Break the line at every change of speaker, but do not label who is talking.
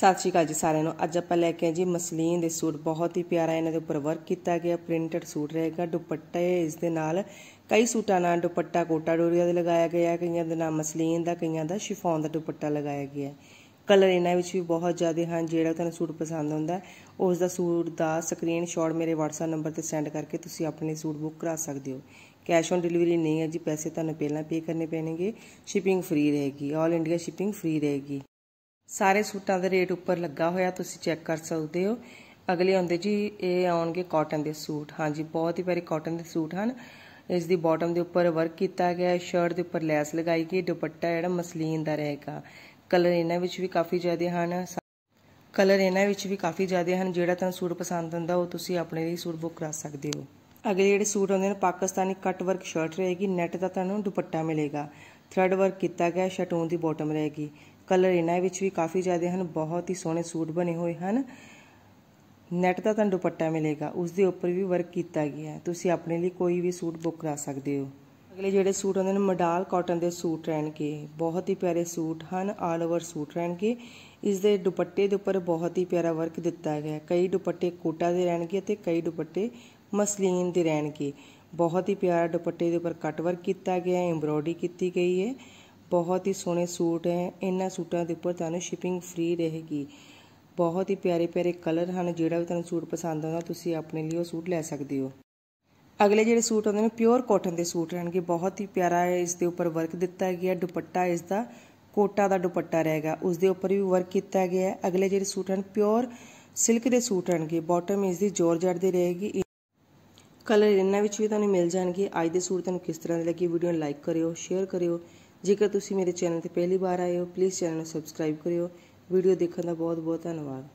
ਸਤਿ ਸ਼੍ਰੀ ਅਕਾਲ ਜੀ ਸਾਰਿਆਂ ਨੂੰ ਅੱਜ ਆਪਾਂ ਲੈ ਕੇ ਆਏ ਜੀ ਮਸਲੀਨ ਦੇ ਸੂਟ ਬਹੁਤ ਹੀ ਪਿਆਰਾ ਇਹਨਾਂ ਦੇ ਉੱਪਰ ਵਰਕ ਕੀਤਾ ਗਿਆ ਪ੍ਰਿੰਟਡ ਸੂਟ ਰਹੇਗਾ ਦੁਪੱਟਾ ਇਸ ਦੇ ਨਾਲ ਕਈ ਸੂਟਾਂ ਨਾਲ ਦੁਪੱਟਾ ਕੋਟਾ ਡੋਰੀਆ ਦੇ ਲਗਾਇਆ ਗਿਆ ਕਈਆਂ ਦੇ ਨਾਲ ਮਸਲੀਨ ਦਾ ਕਈਆਂ ਦਾ ਸ਼ਿਫੋਨ ਦਾ ਦੁਪੱਟਾ ਲਗਾਇਆ ਗਿਆ ਕਲਰ ਇਹਨਾਂ ਵਿੱਚ ਵੀ ਬਹੁਤ ਜ਼ਿਆਦਾ ਹਨ ਜਿਹੜਾ ਤੁਹਾਨੂੰ ਸੂਟ ਪਸੰਦ ਆਉਂਦਾ ਉਸ ਦਾ ਸੂਟ ਦਾ ਸਕਰੀਨਸ਼ਾਟ ਮੇਰੇ WhatsApp ਨੰਬਰ ਤੇ ਸੈਂਡ ਕਰਕੇ ਤੁਸੀਂ ਆਪਣੇ ਸੂਟ ਬੁੱਕ ਕਰਾ ਸਕਦੇ ਹੋ ਕੈਸ਼ ਔਨ ਡਿਲੀਵਰੀ ਨਹੀਂ ਹੈ ਜੀ ਪੈਸੇ ਤੁਹਾਨੂੰ ਪਹਿਲਾਂ ਪੇ ਕਰਨੇ ਪੈਣਗੇ ਸ਼ਿਪਿੰਗ ਫ੍ਰੀ ਰਹੇਗੀ 올 ਇੰਡੀਆ ਸ਼ਿਪਿੰਗ ਫ੍ਰੀ ਰਹੇਗੀ ਸਾਰੇ ਸੂਟਾਂ ਦੇ ਰੇਟ ਉੱਪਰ ਲੱਗਾ ਹੋਇਆ ਤੁਸੀਂ ਚੈੱਕ ਕਰ ਸਕਦੇ ਹੋ ਅਗਲੇ ਆਉਂਦੇ ਜੀ ਇਹ ਆਉਣਗੇ ਕਾਟਨ ਦੇ ਸੂਟ ਹਾਂਜੀ ਬਹੁਤ ਹੀ ਪਿਆਰੇ ਕਾਟਨ ਦੇ ਸੂਟ ਹਨ ਇਸ ਦੀ ਬਾਟਮ ਦੇ ਉੱਪਰ ਵਰਕ ਕੀਤਾ ਗਿਆ ਹੈ ਸ਼ਰਟ ਦੇ ਉੱਪਰ ਲੈਸ ਲਗਾਈ ਗਈ ਦੁਪੱਟਾ ਜਿਹੜਾ ਮਸਲੀਨ ਦਾ ਰਹੇਗਾ ਕਲਰ ਇਹਨਾਂ ਵਿੱਚ ਵੀ ਕਾਫੀ ਜ਼ਿਆਦੇ ਹਨ ਕਲਰ ਇਹਨਾਂ ਵਿੱਚ ਵੀ ਕਾਫੀ ਜ਼ਿਆਦੇ ਹਨ ਜਿਹੜਾ ਤੁਹਾਨੂੰ ਸੂਟ ਪਸੰਦ ਆਉਂਦਾ ਉਹ ਤੁਸੀਂ ਆਪਣੇ ਲਈ ਸੂਟ ਬੁੱਕ ਕਰਾ ਸਕਦੇ ਹੋ ਅਗਲੇ ਜਿਹੜੇ ਸੂਟ ਆਉਂਦੇ ਨੇ ਪਾਕਿਸਤਾਨੀ ਕੱਟ ਵਰਕ ਸ਼ਰਟ ਰਹੇਗੀ ਨੈਟ ਦਾ ਤੁਹਾਨੂੰ ਦੁਪੱਟਾ ਮਿਲੇਗਾ ਥਰੈਡ ਵਰਕ ਕੀਤਾ ਗਿਆ ਸ਼ਟੂਨ ਦੀ ਬਾਟਮ ਰਹੇਗੀ ਕਲਰ ਇਹਨਾਂ ਵਿੱਚ ਵੀ ਕਾਫੀ ਜ਼ਿਆਦੇ ਹਨ ਬਹੁਤ ਹੀ ਸੋਹਣੇ ਸੂਟ ਬਣੇ ਹੋਏ ਹਨ ਨੈਟ ਦਾ ਤੁਹਾਨੂੰ ਦੁਪੱਟਾ ਮਿਲੇਗਾ ਉਸ ਦੇ ਉੱਪਰ ਵੀ ਵਰਕ ਕੀਤਾ ਗਿਆ ਹੈ ਤੁਸੀਂ ਆਪਣੇ ਲਈ ਕੋਈ ਵੀ ਸੂਟ ਬੁੱਕ ਕਰਾ ਸਕਦੇ ਹੋ ਅਗਲੇ ਜਿਹੜੇ ਸੂਟ ਹੁੰਦੇ ਨੇ ਮਡਾਲ ਕਾਟਨ ਦੇ ਸੂਟ ਰਹਿਣਗੇ ਬਹੁਤ ਹੀ ਪਿਆਰੇ ਸੂਟ ਹਨ ਆਲ ਓਵਰ ਸੂਟ ਰਹਿਣਗੇ ਇਸ ਦੇ ਦੁਪੱਟੇ ਦੇ ਉੱਪਰ ਬਹੁਤ ਹੀ ਪਿਆਰਾ ਵਰਕ ਦਿੱਤਾ ਗਿਆ ਹੈ ਕਈ ਦੁਪੱਟੇ ਕੋਟਾ ਦੇ ਰਹਿਣਗੇ ਤੇ ਕਈ ਦੁਪੱਟੇ ਮਸਲੀਨ ਦੇ ਰਹਿਣਗੇ ਬਹੁਤ ਹੀ ਪਿਆਰਾ ਦੁਪੱਟੇ ਦੇ ਉੱਪਰ ਕਟ ਵਰਕ ਕੀਤਾ ਗਿਆ ਹੈ ਐਮਬ੍ਰੋਇਡਰੀ ਕੀਤੀ ਗਈ ਹੈ ਬਹੁਤ ਹੀ ਸੋਹਣੇ ਸੂਟ ਹੈ ਇਹਨਾਂ ਸੂਟਾਂ ਦੇ ਉੱਪਰ ਤੁਹਾਨੂੰ ਸ਼ਿਪਿੰਗ ਫ੍ਰੀ ਰਹੇਗੀ ਬਹੁਤ ਹੀ ਪਿਆਰੇ ਪਿਆਰੇ ਕਲਰ ਹਨ ਜਿਹੜਾ ਵੀ ਤੁਹਾਨੂੰ ਸੂਟ ਪਸੰਦ ਆਉਂਦਾ ਤੁਸੀਂ ਆਪਣੇ ਲਈ ਉਹ ਸੂਟ ਲੈ ਸਕਦੇ ਹੋ ਅਗਲੇ ਜਿਹੜੇ ਸੂਟ ਆਉਂਦੇ ਨੇ ਪਿਓਰ ਕਾਟਨ ਦੇ ਸੂਟ ਰਹਿਣਗੇ ਬਹੁਤ ਹੀ ਪਿਆਰਾ ਹੈ ਇਸ ਦੇ ਉੱਪਰ ਵਰਕ ਦਿੱਤਾ ਗਿਆ ਦੁਪੱਟਾ ਇਸ ਦਾ ਕੋਟਾ ਦਾ ਦੁਪੱਟਾ ਰਹੇਗਾ ਉਸ ਦੇ ਉੱਪਰ ਵੀ ਵਰਕ ਕੀਤਾ ਗਿਆ ਹੈ ਅਗਲੇ ਜਿਹੜੇ ਸੂਟ ਹਨ ਪਿਓਰ ਸਿਲਕ ਦੇ ਸੂਟ ਰਹਿਣਗੇ ਬਾਟਮ ਇਸ ਦੀ ਜੋਰਜਟ ਦੀ ਰਹੇਗੀ ਕਲਰ ਇਹਨਾਂ ਵਿੱਚ ਵੀ ਤੁਹਾਨੂੰ ਮਿਲ ਜਾਣਗੇ ਅੱਜ ਦੇ ਸੂਟ ਤੁਹਾਨੂੰ ਕਿਸ ਤਰ੍ਹਾਂ ਦੇ ਲੱਗੇ ਵੀਡੀਓ ਨੂੰ ਲਾਈਕ ਕਰਿਓ ਸ਼ੇਅਰ ਕਰਿਓ ਜੇਕਰ ਤੁਸੀਂ ਮੇਰੇ ਚੈਨਲ ਤੇ ਪਹਿਲੀ ਵਾਰ ਆਏ ਹੋ ਪਲੀਜ਼ ਚੈਨਲ ਨੂੰ ਸਬਸਕ੍ਰਾਈਬ ਕਰਿਓ ਵੀਡੀਓ ਦੇਖਣ ਦਾ ਬਹੁਤ ਬਹੁਤ ਧੰਨਵਾਦ